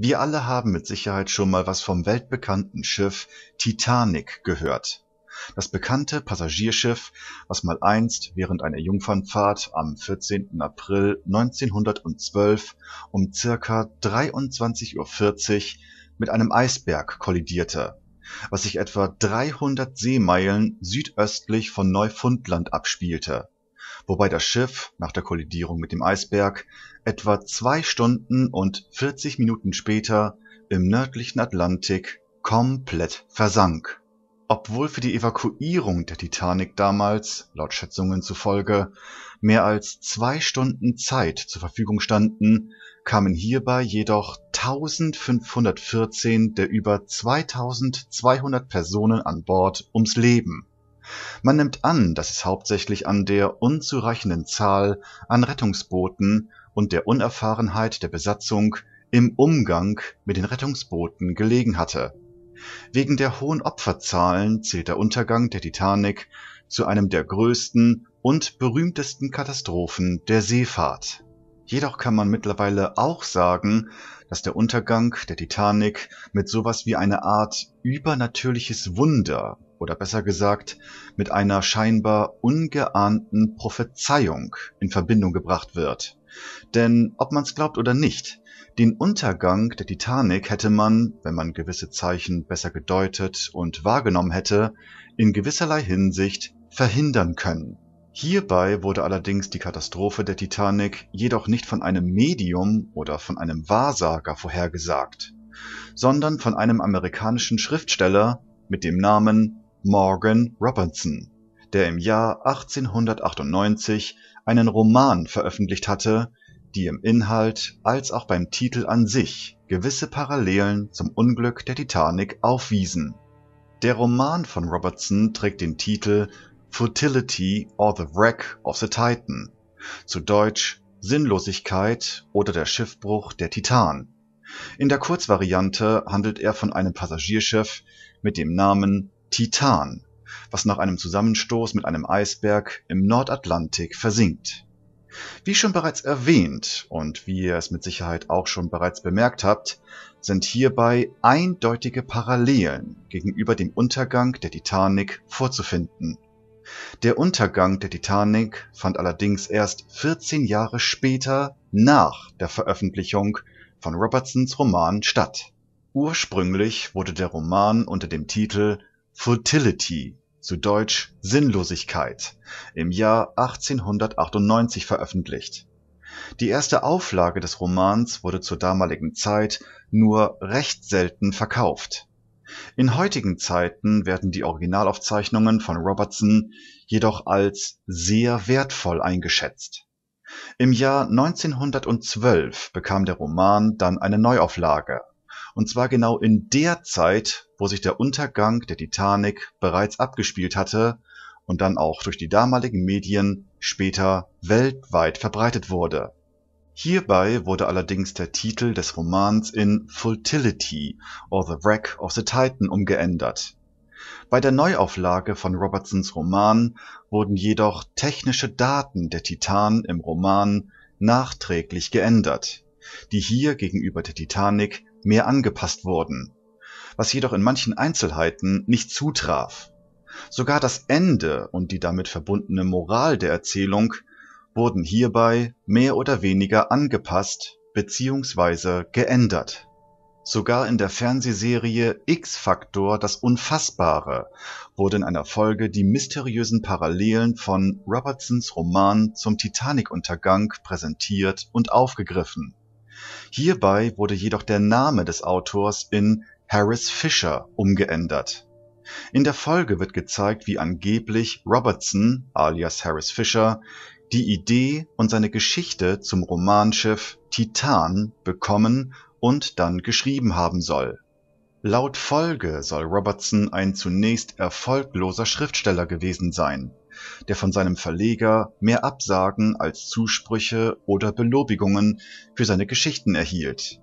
Wir alle haben mit Sicherheit schon mal was vom weltbekannten Schiff Titanic gehört. Das bekannte Passagierschiff, was mal einst während einer Jungfernfahrt am 14. April 1912 um circa 23.40 Uhr mit einem Eisberg kollidierte, was sich etwa 300 Seemeilen südöstlich von Neufundland abspielte wobei das Schiff nach der Kollidierung mit dem Eisberg etwa zwei Stunden und 40 Minuten später im nördlichen Atlantik komplett versank. Obwohl für die Evakuierung der Titanic damals, laut Schätzungen zufolge, mehr als zwei Stunden Zeit zur Verfügung standen, kamen hierbei jedoch 1514 der über 2200 Personen an Bord ums Leben man nimmt an, dass es hauptsächlich an der unzureichenden Zahl an Rettungsbooten und der Unerfahrenheit der Besatzung im Umgang mit den Rettungsbooten gelegen hatte. Wegen der hohen Opferzahlen zählt der Untergang der Titanic zu einem der größten und berühmtesten Katastrophen der Seefahrt. Jedoch kann man mittlerweile auch sagen, dass der Untergang der Titanic mit sowas wie eine Art übernatürliches Wunder oder besser gesagt mit einer scheinbar ungeahnten Prophezeiung in Verbindung gebracht wird. Denn ob man's glaubt oder nicht, den Untergang der Titanic hätte man, wenn man gewisse Zeichen besser gedeutet und wahrgenommen hätte, in gewisserlei Hinsicht verhindern können. Hierbei wurde allerdings die Katastrophe der Titanic jedoch nicht von einem Medium oder von einem Wahrsager vorhergesagt, sondern von einem amerikanischen Schriftsteller mit dem Namen Morgan Robinson, der im Jahr 1898 einen Roman veröffentlicht hatte, die im Inhalt als auch beim Titel an sich gewisse Parallelen zum Unglück der Titanic aufwiesen. Der Roman von Robertson trägt den Titel Futility or the Wreck of the Titan, zu Deutsch Sinnlosigkeit oder der Schiffbruch der Titan. In der Kurzvariante handelt er von einem Passagierschiff mit dem Namen Titan, was nach einem Zusammenstoß mit einem Eisberg im Nordatlantik versinkt. Wie schon bereits erwähnt und wie ihr es mit Sicherheit auch schon bereits bemerkt habt, sind hierbei eindeutige Parallelen gegenüber dem Untergang der Titanic vorzufinden. Der Untergang der Titanic fand allerdings erst 14 Jahre später nach der Veröffentlichung von Robertsons Roman statt. Ursprünglich wurde der Roman unter dem Titel "Futility", zu deutsch „Sinnlosigkeit“, im Jahr 1898 veröffentlicht. Die erste Auflage des Romans wurde zur damaligen Zeit nur recht selten verkauft. In heutigen Zeiten werden die Originalaufzeichnungen von Robertson jedoch als sehr wertvoll eingeschätzt. Im Jahr 1912 bekam der Roman dann eine Neuauflage und zwar genau in der Zeit, wo sich der Untergang der Titanic bereits abgespielt hatte und dann auch durch die damaligen Medien später weltweit verbreitet wurde. Hierbei wurde allerdings der Titel des Romans in Fultility or the Wreck of the Titan umgeändert. Bei der Neuauflage von Robertsons Roman wurden jedoch technische Daten der Titan im Roman nachträglich geändert, die hier gegenüber der Titanic mehr angepasst wurden, was jedoch in manchen Einzelheiten nicht zutraf. Sogar das Ende und die damit verbundene Moral der Erzählung wurden hierbei mehr oder weniger angepasst bzw. geändert. Sogar in der Fernsehserie X-Faktor Das Unfassbare wurde in einer Folge die mysteriösen Parallelen von Robertsons Roman zum Titanic-Untergang präsentiert und aufgegriffen. Hierbei wurde jedoch der Name des Autors in Harris Fisher umgeändert. In der Folge wird gezeigt, wie angeblich Robertson alias Harris Fisher die Idee und seine Geschichte zum Romanschiff Titan bekommen und dann geschrieben haben soll. Laut Folge soll Robertson ein zunächst erfolgloser Schriftsteller gewesen sein der von seinem Verleger mehr Absagen als Zusprüche oder Belobigungen für seine Geschichten erhielt.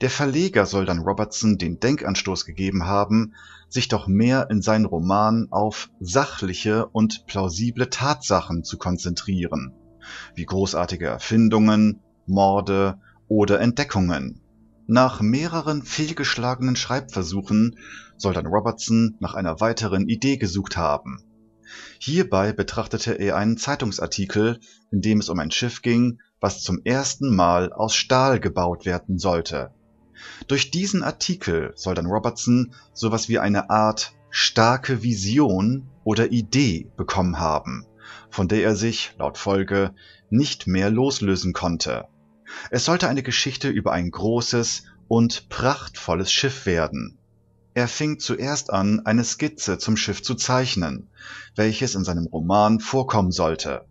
Der Verleger soll dann Robertson den Denkanstoß gegeben haben, sich doch mehr in seinen Roman auf sachliche und plausible Tatsachen zu konzentrieren, wie großartige Erfindungen, Morde oder Entdeckungen. Nach mehreren fehlgeschlagenen Schreibversuchen soll dann Robertson nach einer weiteren Idee gesucht haben. Hierbei betrachtete er einen Zeitungsartikel, in dem es um ein Schiff ging, was zum ersten Mal aus Stahl gebaut werden sollte. Durch diesen Artikel soll dann Robertson sowas wie eine Art starke Vision oder Idee bekommen haben, von der er sich, laut Folge, nicht mehr loslösen konnte. Es sollte eine Geschichte über ein großes und prachtvolles Schiff werden, er fing zuerst an, eine Skizze zum Schiff zu zeichnen, welches in seinem Roman vorkommen sollte.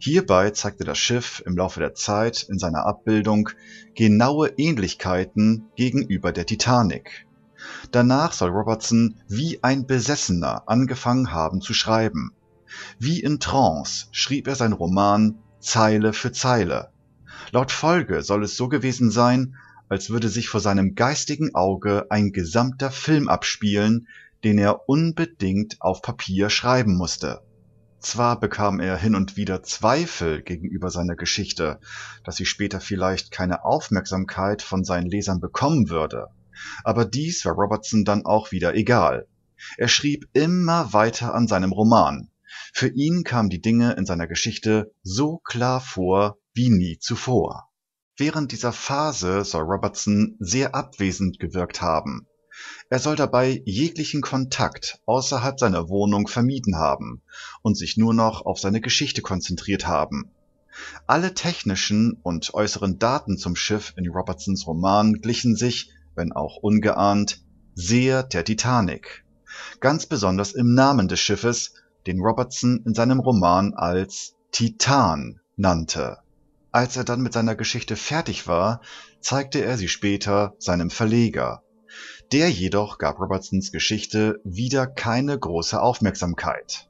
Hierbei zeigte das Schiff im Laufe der Zeit in seiner Abbildung genaue Ähnlichkeiten gegenüber der Titanic. Danach soll Robertson wie ein Besessener angefangen haben zu schreiben. Wie in Trance schrieb er sein Roman Zeile für Zeile. Laut Folge soll es so gewesen sein, als würde sich vor seinem geistigen Auge ein gesamter Film abspielen, den er unbedingt auf Papier schreiben musste. Zwar bekam er hin und wieder Zweifel gegenüber seiner Geschichte, dass sie später vielleicht keine Aufmerksamkeit von seinen Lesern bekommen würde, aber dies war Robertson dann auch wieder egal. Er schrieb immer weiter an seinem Roman. Für ihn kamen die Dinge in seiner Geschichte so klar vor wie nie zuvor während dieser Phase soll Robertson sehr abwesend gewirkt haben. Er soll dabei jeglichen Kontakt außerhalb seiner Wohnung vermieden haben und sich nur noch auf seine Geschichte konzentriert haben. Alle technischen und äußeren Daten zum Schiff in Robertsons Roman glichen sich, wenn auch ungeahnt, sehr der Titanic. Ganz besonders im Namen des Schiffes, den Robertson in seinem Roman als Titan nannte. Als er dann mit seiner Geschichte fertig war, zeigte er sie später seinem Verleger. Der jedoch gab Robertsons Geschichte wieder keine große Aufmerksamkeit,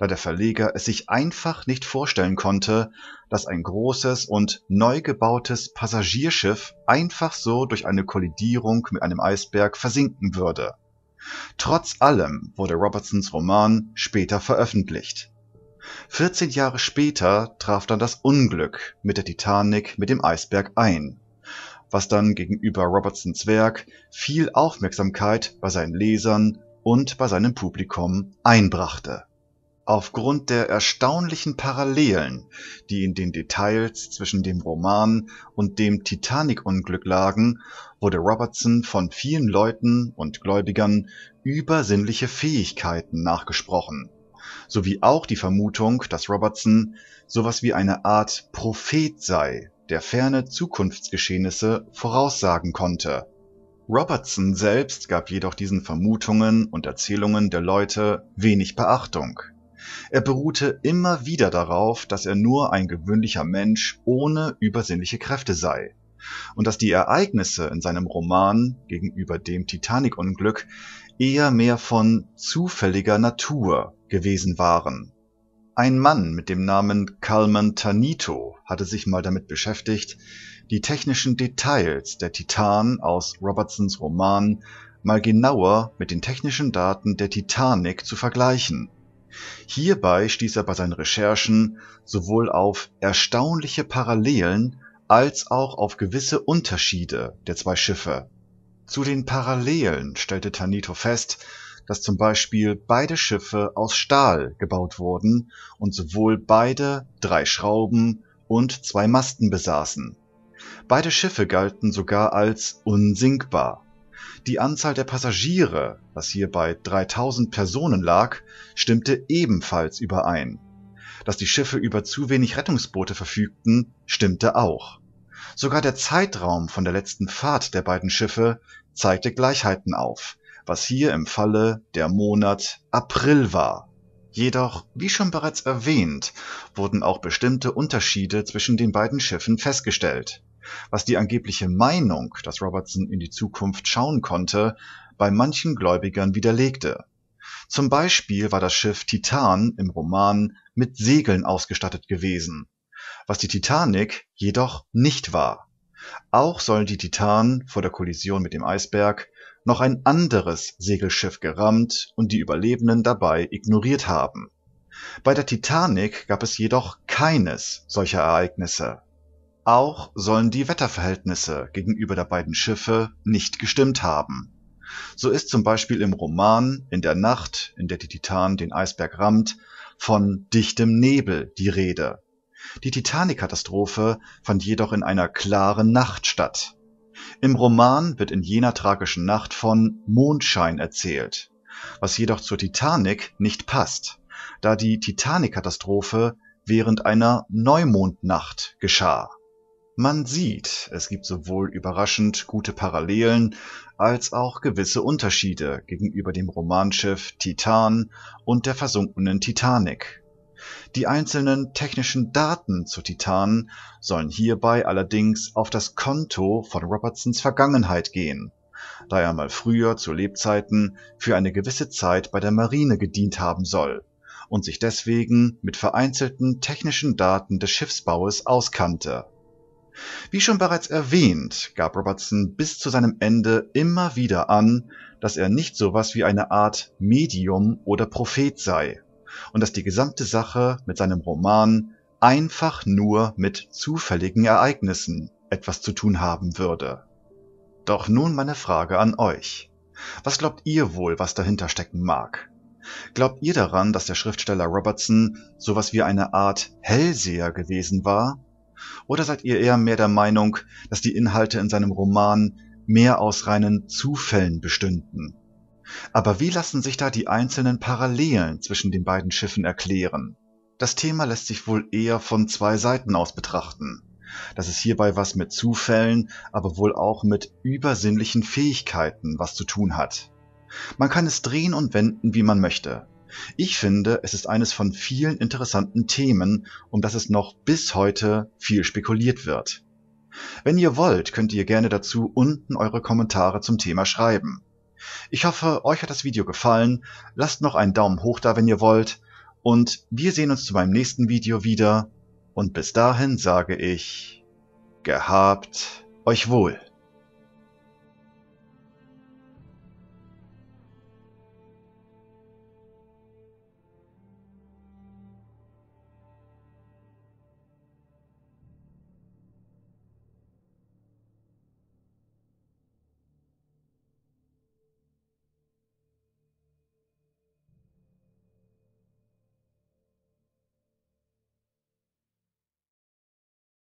da der Verleger es sich einfach nicht vorstellen konnte, dass ein großes und neu gebautes Passagierschiff einfach so durch eine Kollidierung mit einem Eisberg versinken würde. Trotz allem wurde Robertsons Roman später veröffentlicht 14 Jahre später traf dann das Unglück mit der Titanic mit dem Eisberg ein, was dann gegenüber Robertsons Werk viel Aufmerksamkeit bei seinen Lesern und bei seinem Publikum einbrachte. Aufgrund der erstaunlichen Parallelen, die in den Details zwischen dem Roman und dem Titanic-Unglück lagen, wurde Robertson von vielen Leuten und Gläubigern übersinnliche Fähigkeiten nachgesprochen sowie auch die Vermutung, dass Robertson sowas wie eine Art Prophet sei, der ferne Zukunftsgeschehnisse voraussagen konnte. Robertson selbst gab jedoch diesen Vermutungen und Erzählungen der Leute wenig Beachtung. Er beruhte immer wieder darauf, dass er nur ein gewöhnlicher Mensch ohne übersinnliche Kräfte sei und dass die Ereignisse in seinem Roman gegenüber dem Titanic-Unglück eher mehr von zufälliger Natur gewesen waren. Ein Mann mit dem Namen Kalman Tanito hatte sich mal damit beschäftigt, die technischen Details der Titan aus Robertsons Roman mal genauer mit den technischen Daten der Titanic zu vergleichen. Hierbei stieß er bei seinen Recherchen sowohl auf erstaunliche Parallelen als auch auf gewisse Unterschiede der zwei Schiffe. Zu den Parallelen stellte Tanito fest, dass zum Beispiel beide Schiffe aus Stahl gebaut wurden und sowohl beide drei Schrauben und zwei Masten besaßen. Beide Schiffe galten sogar als unsinkbar. Die Anzahl der Passagiere, was hier bei 3000 Personen lag, stimmte ebenfalls überein. Dass die Schiffe über zu wenig Rettungsboote verfügten, stimmte auch. Sogar der Zeitraum von der letzten Fahrt der beiden Schiffe zeigte Gleichheiten auf was hier im Falle der Monat April war. Jedoch, wie schon bereits erwähnt, wurden auch bestimmte Unterschiede zwischen den beiden Schiffen festgestellt, was die angebliche Meinung, dass Robertson in die Zukunft schauen konnte, bei manchen Gläubigern widerlegte. Zum Beispiel war das Schiff Titan im Roman mit Segeln ausgestattet gewesen, was die Titanic jedoch nicht war. Auch soll die Titan vor der Kollision mit dem Eisberg noch ein anderes Segelschiff gerammt und die Überlebenden dabei ignoriert haben. Bei der Titanic gab es jedoch keines solcher Ereignisse. Auch sollen die Wetterverhältnisse gegenüber der beiden Schiffe nicht gestimmt haben. So ist zum Beispiel im Roman In der Nacht, in der die Titan den Eisberg rammt, von dichtem Nebel die Rede. Die Titanic-Katastrophe fand jedoch in einer klaren Nacht statt. Im Roman wird in jener tragischen Nacht von „Mondschein“ erzählt, was jedoch zur Titanic nicht passt, da die Titanic-Katastrophe während einer Neumondnacht geschah. Man sieht, es gibt sowohl überraschend gute Parallelen als auch gewisse Unterschiede gegenüber dem Romanschiff Titan und der versunkenen Titanic die einzelnen technischen Daten zu Titan sollen hierbei allerdings auf das Konto von Robertsons Vergangenheit gehen, da er mal früher zu Lebzeiten für eine gewisse Zeit bei der Marine gedient haben soll und sich deswegen mit vereinzelten technischen Daten des Schiffsbaues auskannte. Wie schon bereits erwähnt, gab Robertson bis zu seinem Ende immer wieder an, dass er nicht sowas wie eine Art Medium oder Prophet sei und dass die gesamte Sache mit seinem Roman einfach nur mit zufälligen Ereignissen etwas zu tun haben würde. Doch nun meine Frage an euch. Was glaubt ihr wohl, was dahinter stecken mag? Glaubt ihr daran, dass der Schriftsteller Robertson sowas wie eine Art Hellseher gewesen war? Oder seid ihr eher mehr der Meinung, dass die Inhalte in seinem Roman mehr aus reinen Zufällen bestünden? Aber wie lassen sich da die einzelnen Parallelen zwischen den beiden Schiffen erklären? Das Thema lässt sich wohl eher von zwei Seiten aus betrachten. Dass es hierbei was mit Zufällen, aber wohl auch mit übersinnlichen Fähigkeiten was zu tun hat. Man kann es drehen und wenden, wie man möchte. Ich finde, es ist eines von vielen interessanten Themen, um das es noch bis heute viel spekuliert wird. Wenn ihr wollt, könnt ihr gerne dazu unten eure Kommentare zum Thema schreiben. Ich hoffe, euch hat das Video gefallen. Lasst noch einen Daumen hoch da, wenn ihr wollt. Und wir sehen uns zu meinem nächsten Video wieder. Und bis dahin sage ich, gehabt euch wohl.